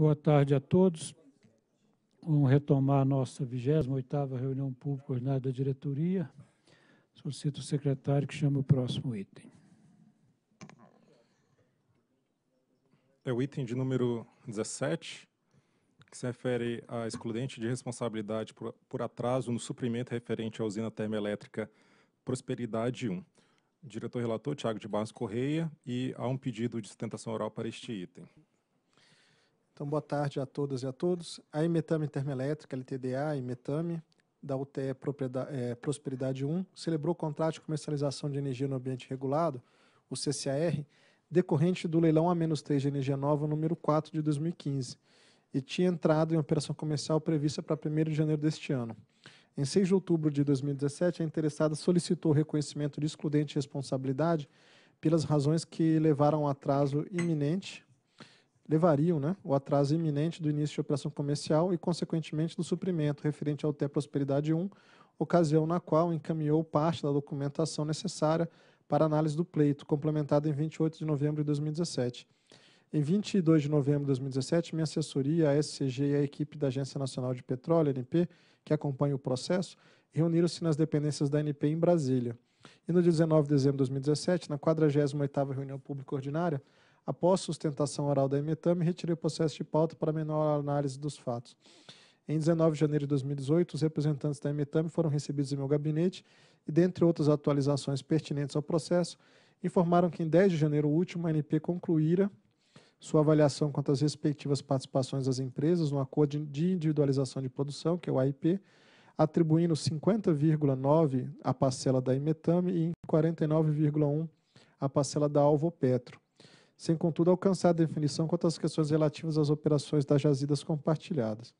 Boa tarde a todos. Vamos retomar a nossa 28ª reunião pública ordinária da diretoria. Solicito o secretário que chame o próximo item. É o item de número 17, que se refere à excludente de responsabilidade por, por atraso no suprimento referente à usina termoelétrica Prosperidade 1. Diretor relator, Tiago de Barros Correia, e há um pedido de sustentação oral para este item. Então, boa tarde a todas e a todos. A Imetame Termoelétrica LTDA, Imetame, da UTE é, Prosperidade 1, celebrou o contrato de comercialização de energia no ambiente regulado, o CCAR, decorrente do leilão A-3 de energia nova número 4 de 2015, e tinha entrado em operação comercial prevista para 1 de janeiro deste ano. Em 6 de outubro de 2017, a interessada solicitou reconhecimento de excludente de responsabilidade pelas razões que levaram ao atraso iminente levariam né, o atraso iminente do início de operação comercial e, consequentemente, do suprimento referente ao TE Prosperidade 1, ocasião na qual encaminhou parte da documentação necessária para análise do pleito, complementada em 28 de novembro de 2017. Em 22 de novembro de 2017, minha assessoria, a SCG e a equipe da Agência Nacional de Petróleo, ANP, que acompanha o processo, reuniram-se nas dependências da ANP em Brasília. E no 19 de dezembro de 2017, na 48ª reunião pública ordinária, Após sustentação oral da emetame, retirei o processo de pauta para menor análise dos fatos. Em 19 de janeiro de 2018, os representantes da emetame foram recebidos em meu gabinete e, dentre outras atualizações pertinentes ao processo, informaram que em 10 de janeiro último a NP concluíra sua avaliação quanto às respectivas participações das empresas no Acordo de Individualização de Produção, que é o AIP, atribuindo 50,9% à parcela da Imetame e 49,1% à parcela da Alvo Petro sem contudo alcançar a definição quanto às questões relativas às operações das jazidas compartilhadas.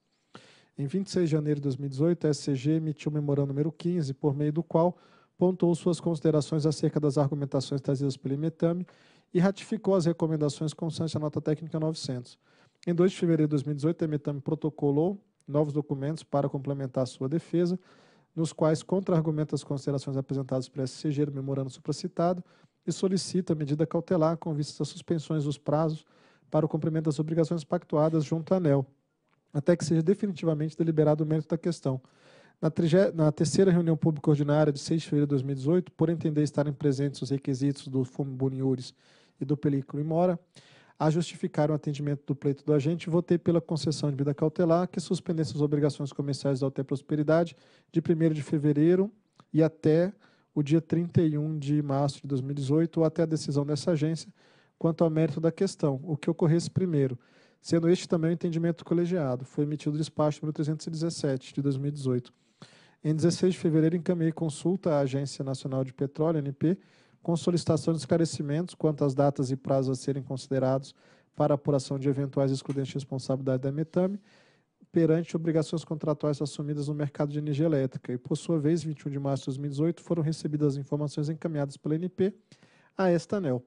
Em 26 de janeiro de 2018, a SCG emitiu o memorando número 15, por meio do qual pontuou suas considerações acerca das argumentações trazidas pelo IMETAME e ratificou as recomendações constantes à nota técnica 900. Em 2 de fevereiro de 2018, a IMETAME protocolou novos documentos para complementar a sua defesa, nos quais contra-argumenta as considerações apresentadas pela SCG no memorando supracitado e solicita medida cautelar com vistas às suspensões dos prazos para o cumprimento das obrigações pactuadas junto à ANEL, até que seja definitivamente deliberado o mérito da questão. Na, na, terceira reunião pública ordinária de 6 de fevereiro de 2018, por entender estarem presentes os requisitos do Fumo Boniures e do Películo Imora, a justificar o atendimento do pleito do agente, votei pela concessão de vida cautelar que suspendesse as obrigações comerciais da Alté Prosperidade de 1 de fevereiro e até o dia 31 de março de 2018 ou até a decisão dessa agência quanto ao mérito da questão, o que ocorresse primeiro, sendo este também o entendimento colegiado. Foi emitido o despacho número 317 de 2018. Em 16 de fevereiro, encaminhei consulta à Agência Nacional de Petróleo, ANP, com solicitação de esclarecimentos quanto às datas e prazos a serem considerados para apuração de eventuais excludentes de responsabilidade da Metame perante obrigações contratuais assumidas no mercado de energia elétrica e, por sua vez, 21 de março de 2018, foram recebidas as informações encaminhadas pela NP a esta ANEL.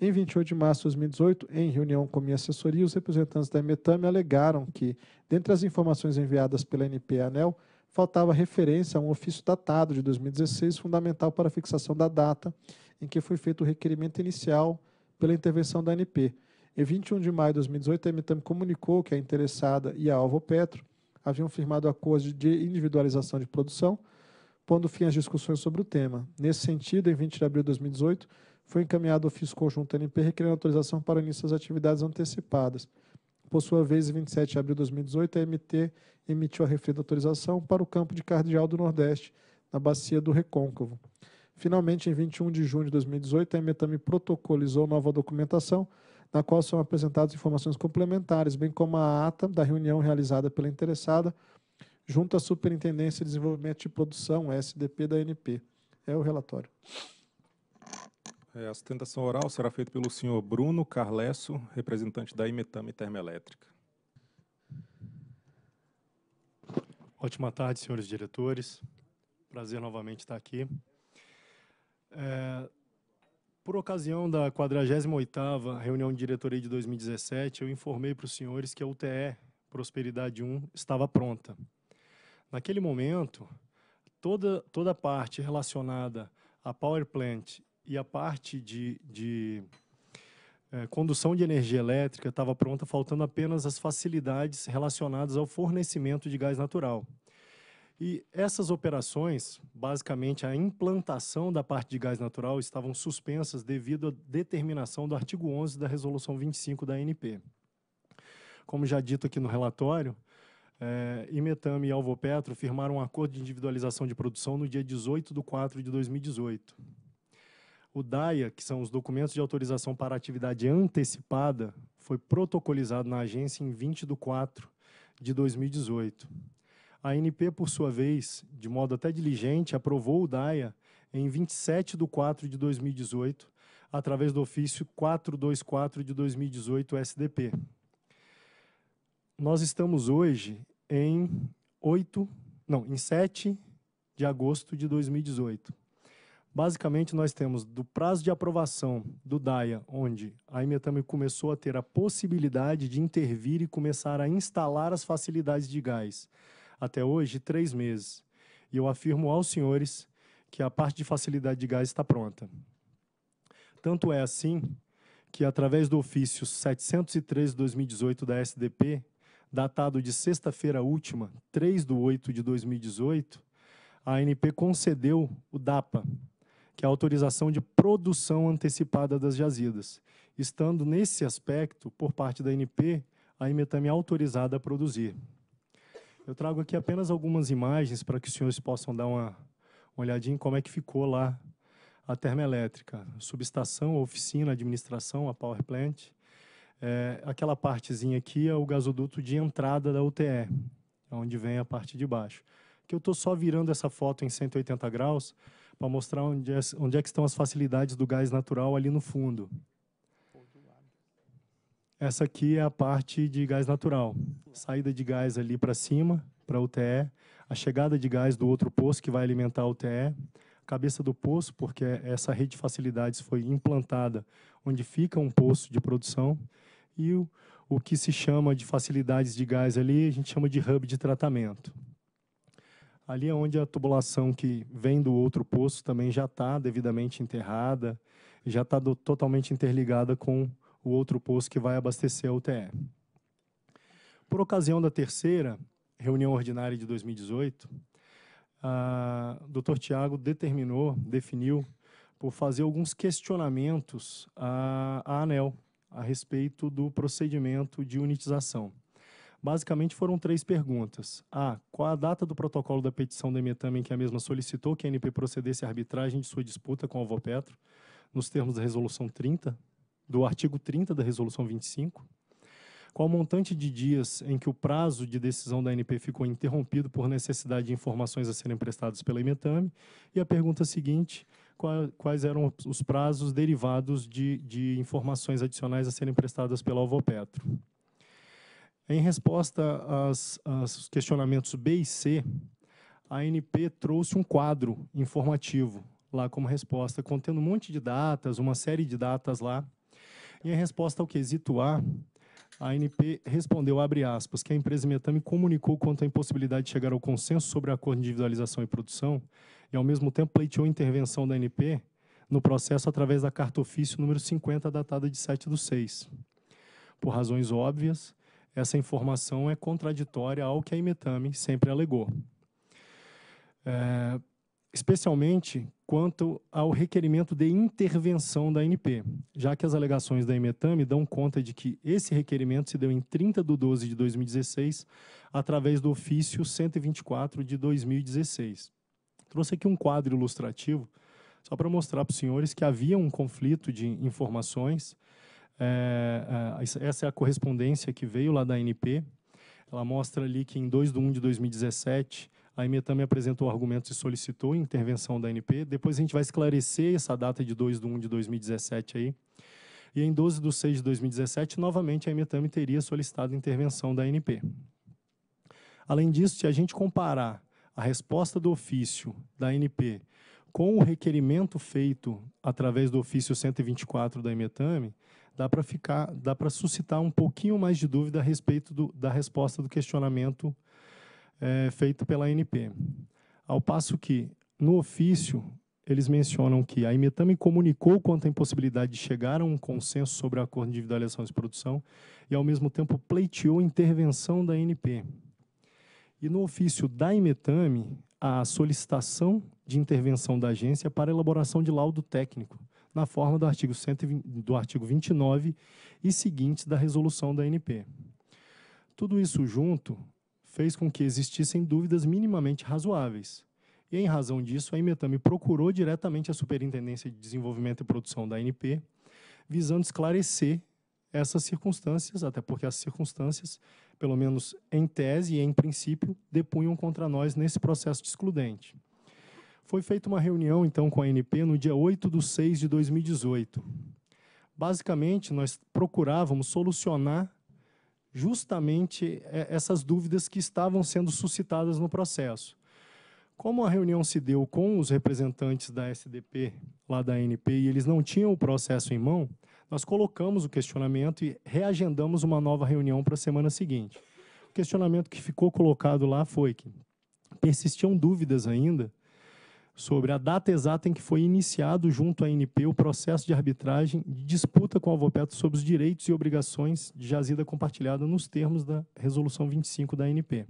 Em 28 de março de 2018, em reunião com minha assessoria, os representantes da Emetame alegaram que, dentre as informações enviadas pela NP à ANEL, faltava referência a um ofício datado de 2016, fundamental para a fixação da data em que foi feito o requerimento inicial pela intervenção da ANP em 21 de maio de 2018, a Emitam comunicou que a interessada e a Alvo Petro haviam firmado acordos de individualização de produção, pondo fim às discussões sobre o tema. Nesse sentido, em 20 de abril de 2018, foi encaminhado o ofício conjunto NP requerendo autorização para início das atividades antecipadas. Por sua vez, em 27 de abril de 2018, a MT emitiu a referida autorização para o campo de Cardeal do Nordeste, na bacia do Recôncavo. Finalmente, em 21 de junho de 2018, a Emetame protocolizou nova documentação na qual são apresentadas informações complementares, bem como a ata da reunião realizada pela interessada junto à Superintendência de Desenvolvimento de Produção, SDP da ANP. É o relatório. É, a sustentação oral será feita pelo senhor Bruno Carlesso, representante da Imetame Termoelétrica. Ótima tarde, senhores diretores. Prazer novamente estar aqui. É, por ocasião da 48ª reunião de diretoria de 2017, eu informei para os senhores que a UTE Prosperidade 1 estava pronta. Naquele momento, toda, toda a parte relacionada à Power Plant e a parte de, de é, condução de energia elétrica estava pronta, faltando apenas as facilidades relacionadas ao fornecimento de gás natural. E essas operações, basicamente a implantação da parte de gás natural, estavam suspensas devido à determinação do artigo 11 da Resolução 25 da ANP. Como já dito aqui no relatório, é, Imetame e Alvopetro firmaram um acordo de individualização de produção no dia 18 de 4 de 2018. O DAIA, que são os documentos de autorização para atividade antecipada, foi protocolizado na agência em 20 de 4 de 2018. A ANP, por sua vez, de modo até diligente, aprovou o DAIA em 27 de 4 de 2018, através do ofício 424 de 2018 SDP. Nós estamos hoje em 8, não, em 7 de agosto de 2018. Basicamente, nós temos do prazo de aprovação do DAIA, onde a Imetame começou a ter a possibilidade de intervir e começar a instalar as facilidades de gás até hoje, três meses. E eu afirmo aos senhores que a parte de facilidade de gás está pronta. Tanto é assim que, através do ofício 713-2018 da SDP, datado de sexta-feira última, 3 de 8 de 2018, a ANP concedeu o DAPA, que é a autorização de produção antecipada das jazidas, estando nesse aspecto, por parte da ANP, a Imetame é autorizada a produzir. Eu trago aqui apenas algumas imagens para que os senhores possam dar uma, uma olhadinha em como é que ficou lá a termoelétrica, subestação, oficina, administração, a power plant. É, aquela partezinha aqui é o gasoduto de entrada da UTE, é onde vem a parte de baixo. Que eu estou só virando essa foto em 180 graus para mostrar onde é, onde é que estão as facilidades do gás natural ali no fundo. Essa aqui é a parte de gás natural. Saída de gás ali para cima, para a UTE. A chegada de gás do outro poço que vai alimentar a UTE. Cabeça do poço, porque essa rede de facilidades foi implantada onde fica um poço de produção. E o, o que se chama de facilidades de gás ali, a gente chama de hub de tratamento. Ali é onde a tubulação que vem do outro poço também já está devidamente enterrada, já está totalmente interligada com o outro posto que vai abastecer a UTE. Por ocasião da terceira reunião ordinária de 2018, o Dr. Tiago determinou, definiu, por fazer alguns questionamentos à, ANEL a respeito do procedimento de unitização. Basicamente foram três perguntas. A. Qual a data do protocolo da petição da Emetam em que a mesma solicitou que a ANP procedesse à arbitragem de sua disputa com a Alvopetro, nos termos da Resolução 30 do artigo 30 da Resolução 25, qual o montante de dias em que o prazo de decisão da ANP ficou interrompido por necessidade de informações a serem prestadas pela Imetame, e a pergunta seguinte, quais eram os prazos derivados de, de informações adicionais a serem prestadas pela Alvopetro. Em resposta às, aos questionamentos B e C, a ANP trouxe um quadro informativo lá como resposta, contendo um monte de datas, uma série de datas lá, e em resposta ao quesito A, a ANP respondeu, abre aspas, que a empresa Metame comunicou quanto à impossibilidade de chegar ao consenso sobre o acordo de individualização e produção e, ao mesmo tempo, pleiteou intervenção da ANP no processo através da carta ofício número 50, datada de 7 do 6. Por razões óbvias, essa informação é contraditória ao que a Imetame sempre alegou. É, especialmente quanto ao requerimento de intervenção da ANP, já que as alegações da Emetame dão conta de que esse requerimento se deu em 30 de 12 de 2016, através do ofício 124 de 2016. Trouxe aqui um quadro ilustrativo, só para mostrar para os senhores que havia um conflito de informações. É, é essa é a correspondência que veio lá da ANP. Ela mostra ali que em 2 de 1 de 2017, a IMETAM apresentou argumentos e solicitou intervenção da NP. Depois a gente vai esclarecer essa data de 2 de 1 de 2017 aí. E em 12 de 6 de 2017, novamente, a IMETAM teria solicitado intervenção da ANP. Além disso, se a gente comparar a resposta do ofício da ANP com o requerimento feito através do ofício 124 da Imetame, dá para ficar, dá para suscitar um pouquinho mais de dúvida a respeito do, da resposta do questionamento é, feito pela ANP. Ao passo que, no ofício, eles mencionam que a Imetame comunicou quanto à impossibilidade de chegar a um consenso sobre o acordo de individualização de produção e, ao mesmo tempo, pleiteou intervenção da ANP. E no ofício da Imetame, a solicitação de intervenção da agência para elaboração de laudo técnico, na forma do artigo, 120, do artigo 29 e seguintes da resolução da ANP. Tudo isso junto fez com que existissem dúvidas minimamente razoáveis. E, em razão disso, a Imetami procurou diretamente a Superintendência de Desenvolvimento e Produção da ANP, visando esclarecer essas circunstâncias, até porque as circunstâncias, pelo menos em tese e em princípio, depunham contra nós nesse processo excludente. Foi feita uma reunião, então, com a ANP no dia 8 de 6 de 2018. Basicamente, nós procurávamos solucionar justamente é, essas dúvidas que estavam sendo suscitadas no processo. Como a reunião se deu com os representantes da SDP, lá da ANP, e eles não tinham o processo em mão, nós colocamos o questionamento e reagendamos uma nova reunião para a semana seguinte. O questionamento que ficou colocado lá foi que persistiam dúvidas ainda sobre a data exata em que foi iniciado junto à ANP o processo de arbitragem de disputa com a Alvopeto sobre os direitos e obrigações de jazida compartilhada nos termos da Resolução 25 da ANP.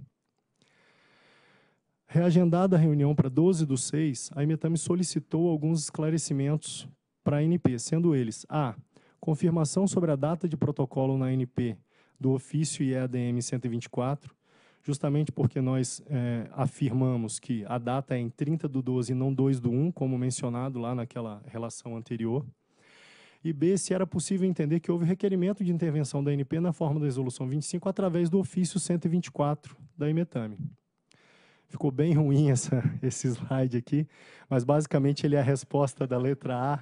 Reagendada a reunião para 12 do 6, a Imetame solicitou alguns esclarecimentos para a ANP, sendo eles a confirmação sobre a data de protocolo na ANP do ofício IEADM 124, justamente porque nós é, afirmamos que a data é em 30 do 12 e não 2 do 1, como mencionado lá naquela relação anterior. E B, se era possível entender que houve requerimento de intervenção da ANP na forma da Resolução 25 através do ofício 124 da Imetame. Ficou bem ruim essa, esse slide aqui, mas basicamente ele é a resposta da letra A,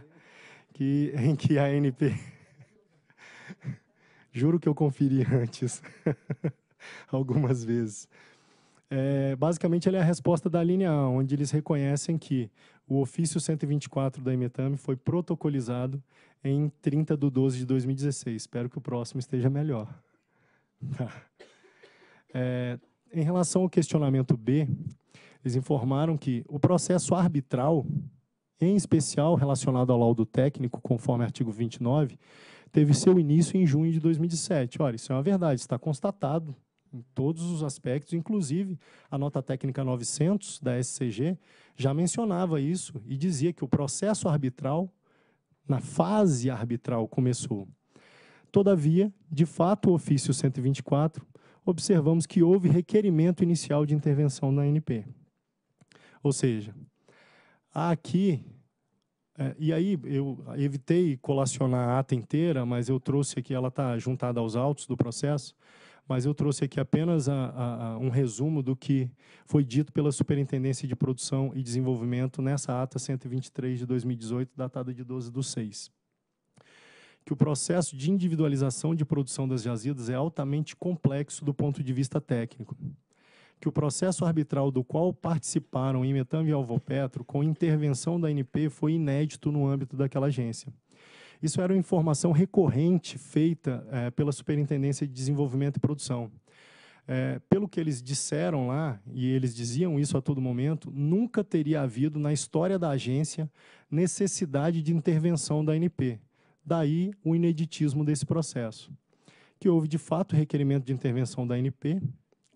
que, em que a ANP... Juro que eu conferi antes. algumas vezes. É, basicamente, ele é a resposta da linha A, onde eles reconhecem que o ofício 124 da Emetame foi protocolizado em 30 de 12 de 2016. Espero que o próximo esteja melhor. É, em relação ao questionamento B, eles informaram que o processo arbitral, em especial relacionado ao laudo técnico, conforme artigo 29, teve seu início em junho de 2017. Ora, isso é uma verdade, está constatado em todos os aspectos, inclusive a nota técnica 900 da SCG já mencionava isso e dizia que o processo arbitral, na fase arbitral, começou. Todavia, de fato, o ofício 124, observamos que houve requerimento inicial de intervenção na NP. Ou seja, há aqui é, e aí eu evitei colacionar a ata inteira, mas eu trouxe aqui, ela está juntada aos autos do processo mas eu trouxe aqui apenas a, a, a um resumo do que foi dito pela Superintendência de Produção e Desenvolvimento nessa ata 123 de 2018, datada de 12 de 6. Que o processo de individualização de produção das jazidas é altamente complexo do ponto de vista técnico. Que o processo arbitral do qual participaram Imetam e Alvopetro, com intervenção da ANP, foi inédito no âmbito daquela agência isso era uma informação recorrente feita é, pela Superintendência de Desenvolvimento e Produção. É, pelo que eles disseram lá, e eles diziam isso a todo momento, nunca teria havido na história da agência necessidade de intervenção da ANP. Daí o ineditismo desse processo. Que houve, de fato, requerimento de intervenção da ANP,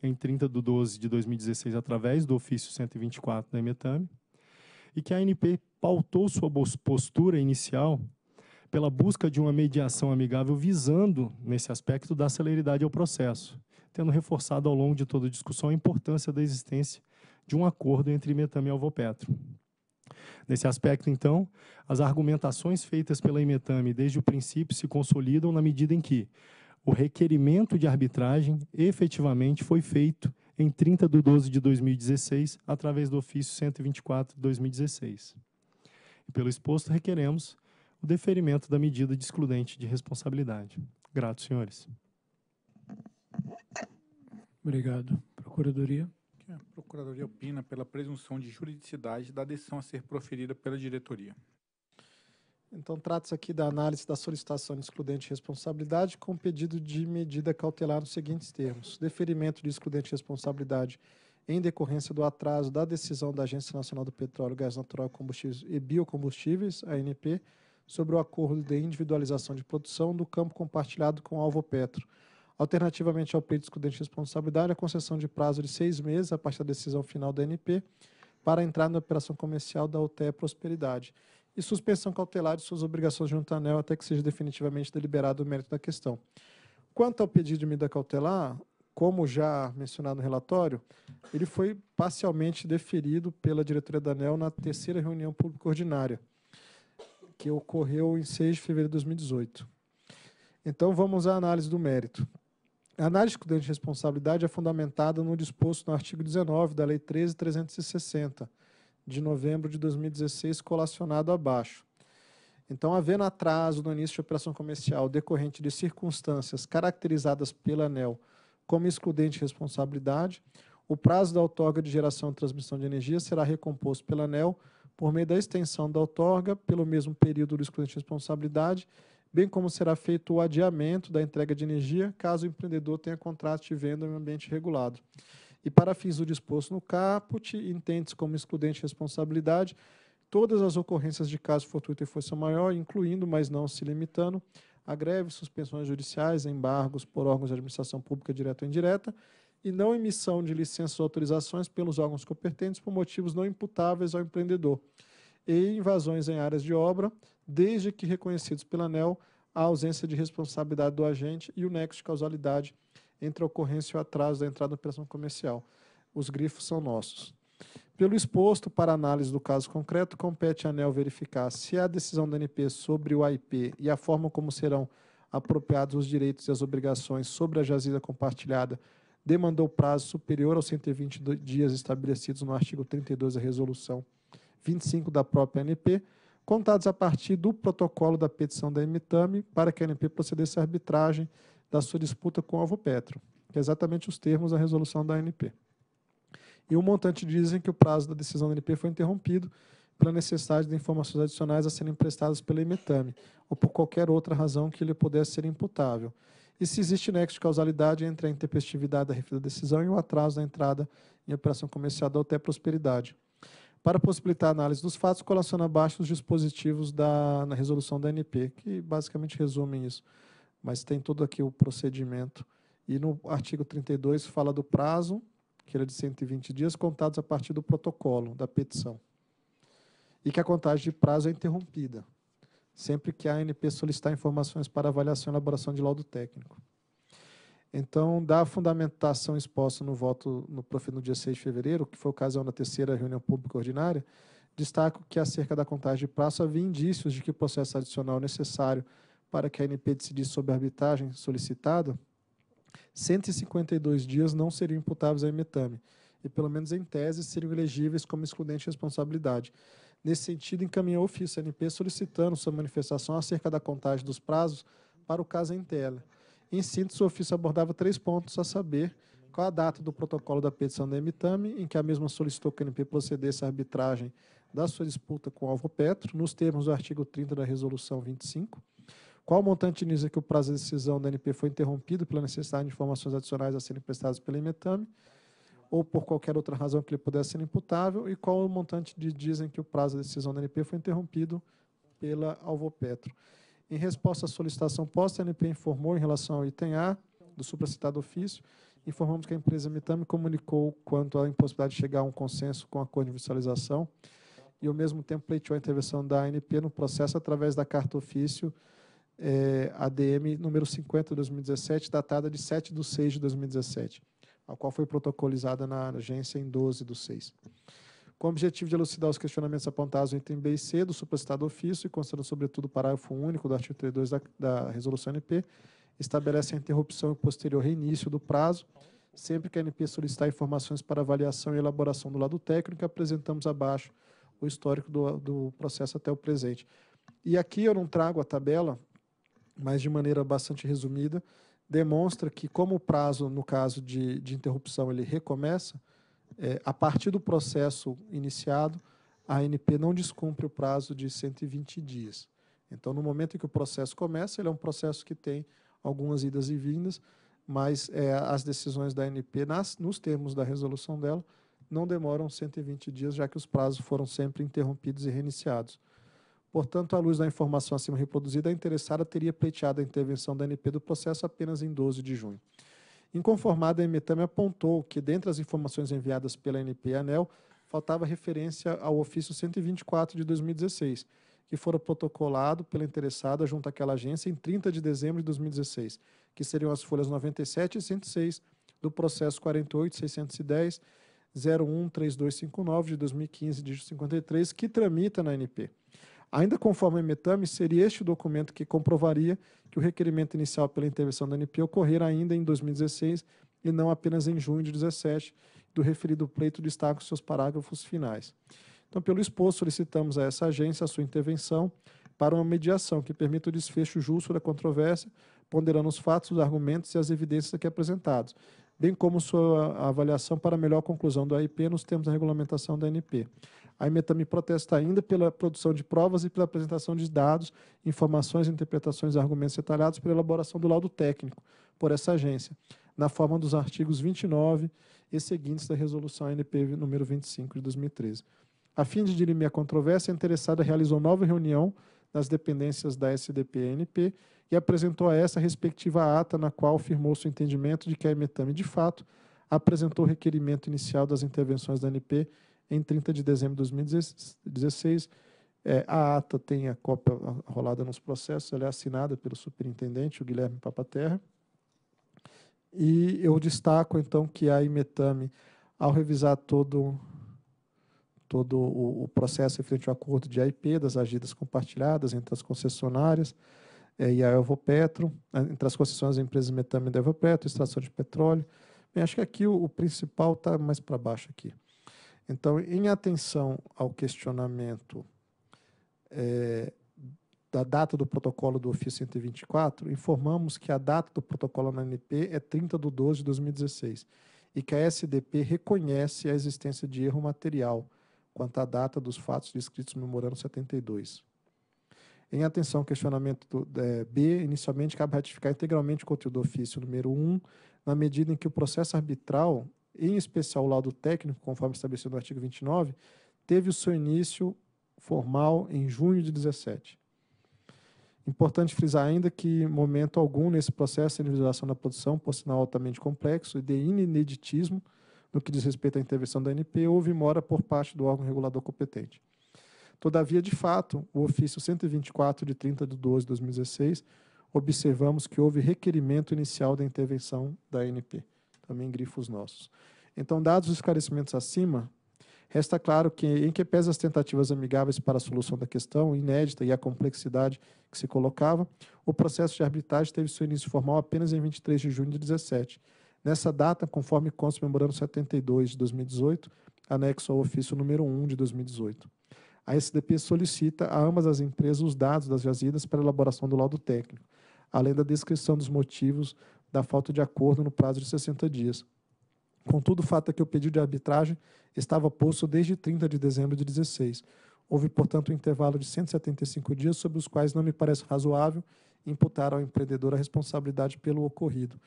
em 30 de 12 de 2016, através do ofício 124 da Emetame, e que a ANP pautou sua postura inicial pela busca de uma mediação amigável visando, nesse aspecto, dar celeridade ao processo, tendo reforçado ao longo de toda a discussão a importância da existência de um acordo entre Imetam e Alvopetro. Nesse aspecto, então, as argumentações feitas pela Imetam desde o princípio se consolidam na medida em que o requerimento de arbitragem efetivamente foi feito em 30 de 12 de 2016, através do ofício 124 de 2016. E pelo exposto, requeremos o deferimento da medida de excludente de responsabilidade. Grato, senhores. Obrigado. Procuradoria. É, a Procuradoria opina pela presunção de juridicidade da decisão a ser proferida pela diretoria. Então, trata-se aqui da análise da solicitação de excludente de responsabilidade com pedido de medida cautelar nos seguintes termos: deferimento de excludente de responsabilidade em decorrência do atraso da decisão da Agência Nacional do Petróleo, Gás Natural combustíveis e Biocombustíveis, ANP, sobre o acordo de individualização de produção do campo compartilhado com Alvo Petro. Alternativamente ao pedido escudente excludente de responsabilidade, a concessão de prazo de seis meses, a partir da decisão final da NP, para entrar na operação comercial da UTE Prosperidade. E suspensão cautelar de suas obrigações junto à ANEL até que seja definitivamente deliberado o mérito da questão. Quanto ao pedido de medida cautelar, como já mencionado no relatório, ele foi parcialmente deferido pela diretoria da ANEL na terceira reunião pública ordinária que ocorreu em 6 de fevereiro de 2018. Então, vamos à análise do mérito. A análise de de responsabilidade é fundamentada no disposto no artigo 19 da Lei 13.360, de novembro de 2016, colacionado abaixo. Então, havendo atraso no início de operação comercial decorrente de circunstâncias caracterizadas pela ANEL como excludente de responsabilidade, o prazo da outorga de geração e transmissão de energia será recomposto pela ANEL por meio da extensão da outorga pelo mesmo período do excludente de responsabilidade, bem como será feito o adiamento da entrega de energia, caso o empreendedor tenha contrato de venda em ambiente regulado. E para fins do disposto no caput, entende-se como excludente de responsabilidade todas as ocorrências de caso fortuito e força maior, incluindo, mas não se limitando, a greve, suspensões judiciais, embargos por órgãos de administração pública direta ou indireta, e não emissão de licenças ou autorizações pelos órgãos competentes por motivos não imputáveis ao empreendedor, e invasões em áreas de obra, desde que reconhecidos pela ANEL a ausência de responsabilidade do agente e o nexo de causalidade entre a ocorrência e o atraso da entrada da operação comercial. Os grifos são nossos. Pelo exposto, para análise do caso concreto, compete à ANEL verificar se a decisão da np sobre o AIP e a forma como serão apropriados os direitos e as obrigações sobre a jazida compartilhada demandou prazo superior aos 120 dias estabelecidos no artigo 32 da Resolução 25 da própria ANP, contados a partir do protocolo da petição da MTAMI para que a ANP procedesse à arbitragem da sua disputa com o Alvo Petro, que é exatamente os termos da resolução da ANP. E o montante dizem que o prazo da decisão da ANP foi interrompido pela necessidade de informações adicionais a serem prestadas pela IMETAMI ou por qualquer outra razão que lhe pudesse ser imputável, e se existe nexo de causalidade entre a intempestividade da referida decisão e o atraso da entrada em operação comercial da UTE Prosperidade. Para possibilitar a análise dos fatos, colaciona abaixo os dispositivos da, na resolução da NP, que basicamente resumem isso, mas tem todo aqui o procedimento. E no artigo 32 fala do prazo, que era é de 120 dias, contados a partir do protocolo da petição, e que a contagem de prazo é interrompida sempre que a ANP solicitar informações para avaliação e elaboração de laudo técnico. Então, da fundamentação exposta no voto no profe no dia 6 de fevereiro, que foi ocasião da terceira reunião pública ordinária, destaco que acerca da contagem de prazo havia indícios de que o processo adicional necessário para que a ANP decidisse sobre a arbitragem solicitada, 152 dias não seriam imputáveis à emetame, e pelo menos em tese seriam elegíveis como excludente de responsabilidade. Nesse sentido, encaminhou o ofício à ANP solicitando sua manifestação acerca da contagem dos prazos para o caso em tela. Em síntese, o ofício abordava três pontos a saber, qual a data do protocolo da petição da MTAME, em que a mesma solicitou que a ANP procedesse à arbitragem da sua disputa com o Alvo Petro, nos termos do artigo 30 da Resolução 25, qual o montante inicial que o prazo de decisão da ANP foi interrompido pela necessidade de informações adicionais a serem prestadas pela IMETAME, ou por qualquer outra razão que ele pudesse ser imputável, e qual o montante de dizem que o prazo da decisão da NP foi interrompido pela Alvopetro. Em resposta à solicitação posta, a NP informou em relação ao item A do supracitado ofício, informamos que a empresa Mitame comunicou quanto à impossibilidade de chegar a um consenso com a cor de visualização e, ao mesmo tempo, pleiteou a intervenção da ANP no processo através da carta ofício eh, ADM número 50 de 2017, datada de 7 de 6 de 2017 a qual foi protocolizada na agência em 12 de 6. Com o objetivo de elucidar os questionamentos apontados no item B e C do supracitado ofício e constando, sobretudo, o parágrafo único do artigo 32 da, da Resolução NP, estabelece a interrupção e posterior reinício do prazo. Sempre que a NP solicitar informações para avaliação e elaboração do lado técnico, apresentamos abaixo o histórico do, do processo até o presente. E aqui eu não trago a tabela, mas de maneira bastante resumida, demonstra que, como o prazo, no caso de, de interrupção, ele recomeça, é, a partir do processo iniciado, a ANP não descumpre o prazo de 120 dias. Então, no momento em que o processo começa, ele é um processo que tem algumas idas e vindas, mas é, as decisões da ANP, nas, nos termos da resolução dela, não demoram 120 dias, já que os prazos foram sempre interrompidos e reiniciados. Portanto, à luz da informação acima reproduzida, a interessada teria pleiteado a intervenção da NP do processo apenas em 12 de junho. Inconformada, a Emetame apontou que, dentre as informações enviadas pela NP e ANEL, faltava referência ao ofício 124 de 2016, que fora protocolado pela interessada junto àquela agência em 30 de dezembro de 2016, que seriam as folhas 97 e 106 do processo 48610 013259 de 2015, dígito 53, que tramita na NP. Ainda conforme a Metame, seria este o documento que comprovaria que o requerimento inicial pela intervenção da ANP ocorrerá ainda em 2016 e não apenas em junho de 2017, do referido pleito destaca os seus parágrafos finais. Então, pelo exposto, solicitamos a essa agência a sua intervenção para uma mediação que permita o desfecho justo da controvérsia, ponderando os fatos, os argumentos e as evidências aqui apresentados, bem como sua avaliação para melhor conclusão do AIP nos termos da regulamentação da ANP. A Imetame protesta ainda pela produção de provas e pela apresentação de dados, informações, interpretações e argumentos detalhados pela elaboração do laudo técnico por essa agência, na forma dos artigos 29 e seguintes da resolução ANP número 25 de 2013. A fim de dirimir a controvérsia, a interessada realizou nova reunião nas dependências da SDP-NP e apresentou a essa respectiva ata na qual firmou seu entendimento de que a Imetame, de fato, apresentou o requerimento inicial das intervenções da NP em 30 de dezembro de 2016. É, a ata tem a cópia rolada nos processos, ela é assinada pelo superintendente, o Guilherme Papaterra. E eu destaco, então, que a Imetame, ao revisar todo, todo o, o processo referente ao acordo de AIP, das agidas compartilhadas entre as concessionárias é, e a Petro, entre as concessionárias da empresas Imetame e da Petro, extração de petróleo. Bem, acho que aqui o, o principal está mais para baixo aqui. Então, em atenção ao questionamento é, da data do protocolo do ofício 124, informamos que a data do protocolo na ANP é 30 de 12 de 2016 e que a SDP reconhece a existência de erro material quanto à data dos fatos descritos no memorando 72. Em atenção ao questionamento do, é, B, inicialmente cabe ratificar integralmente o conteúdo do ofício número 1, na medida em que o processo arbitral em especial o laudo técnico, conforme estabelecido no artigo 29, teve o seu início formal em junho de 17. Importante frisar ainda que, momento algum, nesse processo de individualização da produção, por sinal altamente complexo e de ineditismo, no que diz respeito à intervenção da ANP, houve mora por parte do órgão regulador competente. Todavia, de fato, o ofício 124 de 30 de 12 de 2016, observamos que houve requerimento inicial da intervenção da ANP também grifos nossos. Então, dados os esclarecimentos acima, resta claro que, em que pese as tentativas amigáveis para a solução da questão, inédita e a complexidade que se colocava, o processo de arbitragem teve seu início formal apenas em 23 de junho de 17. Nessa data, conforme consta o Memorando 72 de 2018, anexo ao ofício número 1 de 2018. A SDP solicita a ambas as empresas os dados das jazidas para elaboração do laudo técnico, além da descrição dos motivos da falta de acordo no prazo de 60 dias. Contudo, o fato é que o pedido de arbitragem estava posto desde 30 de dezembro de 2016. Houve, portanto, um intervalo de 175 dias, sobre os quais não me parece razoável imputar ao empreendedor a responsabilidade pelo ocorrido.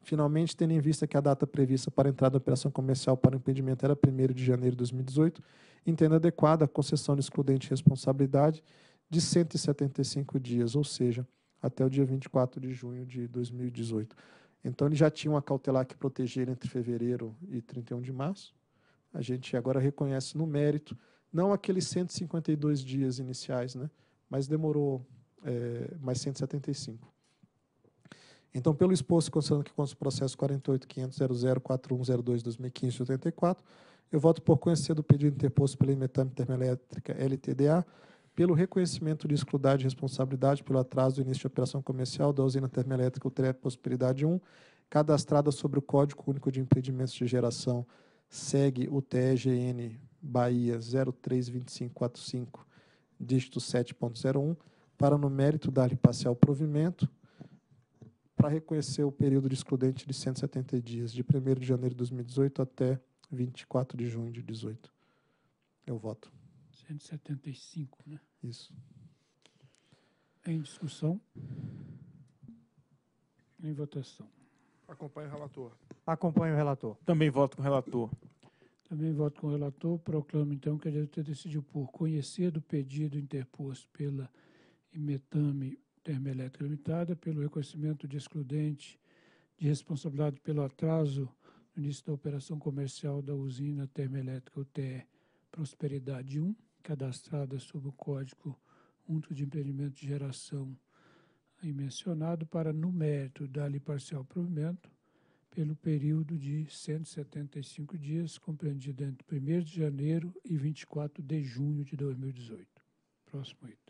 Finalmente, tendo em vista que a data prevista para a entrada da operação comercial para o impedimento era 1 de janeiro de 2018, entendo adequada a concessão de excludente de responsabilidade de 175 dias, ou seja, até o dia 24 de junho de 2018. Então, ele já tinha uma cautelar que protegia ele entre fevereiro e 31 de março. A gente agora reconhece no mérito, não aqueles 152 dias iniciais, né? mas demorou é, mais 175. Então, pelo exposto, considerando que consta o processo 48.500.004102.2015.84, 84 eu voto por conhecer do pedido interposto pela Imetame Termoelétrica LTDA, pelo reconhecimento de excludar de responsabilidade pelo atraso do início de operação comercial da usina termoelétrica UTREP Prosperidade 1, cadastrada sobre o Código Único de Impedimentos de Geração, segue o TEGN Bahia 032545, dígito 7.01, para, no mérito, dar-lhe parcial provimento para reconhecer o período de excludente de 170 dias, de 1 de janeiro de 2018 até 24 de junho de 2018. Eu voto. 175, né? Isso. Em discussão? Em votação. Acompanho o relator. Acompanho o relator. Também voto com o relator. Também voto com o relator. Proclamo, então, que a diretoria decidiu por conhecer do pedido interposto pela Imetame Termoelétrica Limitada, pelo reconhecimento de excludente de responsabilidade pelo atraso no início da operação comercial da usina termoelétrica UTE Prosperidade 1, cadastradas sob o Código Unto de Empreendimento de Geração aí mencionado para, no mérito, dar-lhe parcial provimento pelo período de 175 dias, compreendido entre 1 de janeiro e 24 de junho de 2018. Próximo item.